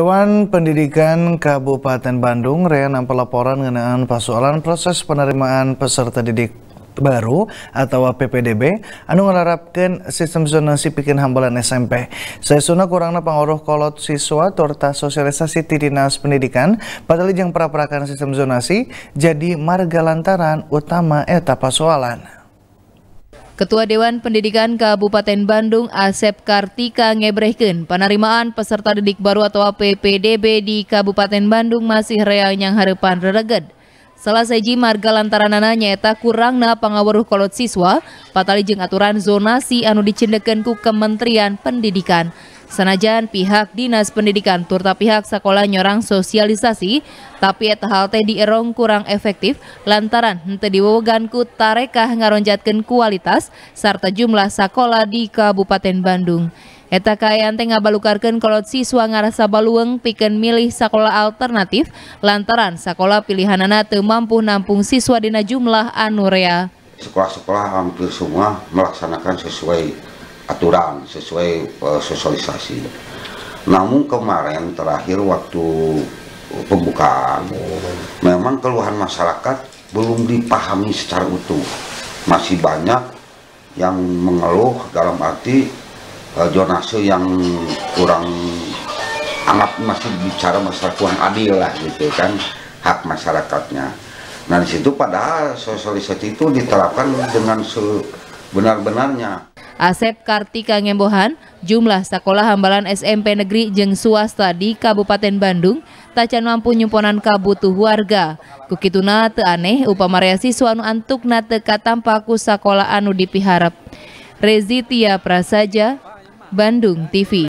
Dewan Pendidikan Kabupaten Bandung reakan pelaporan mengenai persoalan proses penerimaan peserta didik baru atau PPDB anu ngelarapkan sistem zonasi bikin hambalan SMP. Saya Sesuna kurangnya pengaruh kolot siswa torta sosialisasi di dinas pendidikan padahal yang peraprakan sistem zonasi jadi marga lantaran utama etapa soalan. Ketua Dewan Pendidikan Kabupaten Bandung Asep Kartika ngebrehken penerimaan peserta didik baru atau PPDB di Kabupaten Bandung masih real yang harapan reregat. Salah seji marga lantaranana kurang na pengawaruh kolot siswa, patali jeng aturan zonasi anu dicindeken ku Kementerian Pendidikan. Senajan pihak Dinas Pendidikan turta pihak sekolah nyorang sosialisasi, tapi eta hal teh dierong kurang efektif lantaran hente diwoganku tarekah ngaronjatkan kualitas serta jumlah sekolah di Kabupaten Bandung. Eta kaayaan teh ngabalukarkan kolot siswa ngarasa balueng piken milih sekolah alternatif lantaran sekolah pilihan anak teu mampu nampung siswa dina jumlah anurea. Sekolah-sekolah hampir semua melaksanakan sesuai aturan sesuai uh, sosialisasi. Namun kemarin terakhir waktu pembukaan memang keluhan masyarakat belum dipahami secara utuh masih banyak yang mengeluh dalam arti uh, yang kurang anggap masih bicara masalah kurang adil lah gitu kan hak masyarakatnya nah disitu padahal sosialisasi itu diterapkan dengan sebenar-benarnya Asep Kartika Ngembohan, jumlah sekolah hambalan SMP negeri jeng swasta di Kabupaten Bandung tacan mampu nyumponan kabutuh warga. Kukituna te aneh upamarya siswa nu antuk na teka katampaku sekolah anu dipiharap. Rezitia Prasaja, Bandung TV.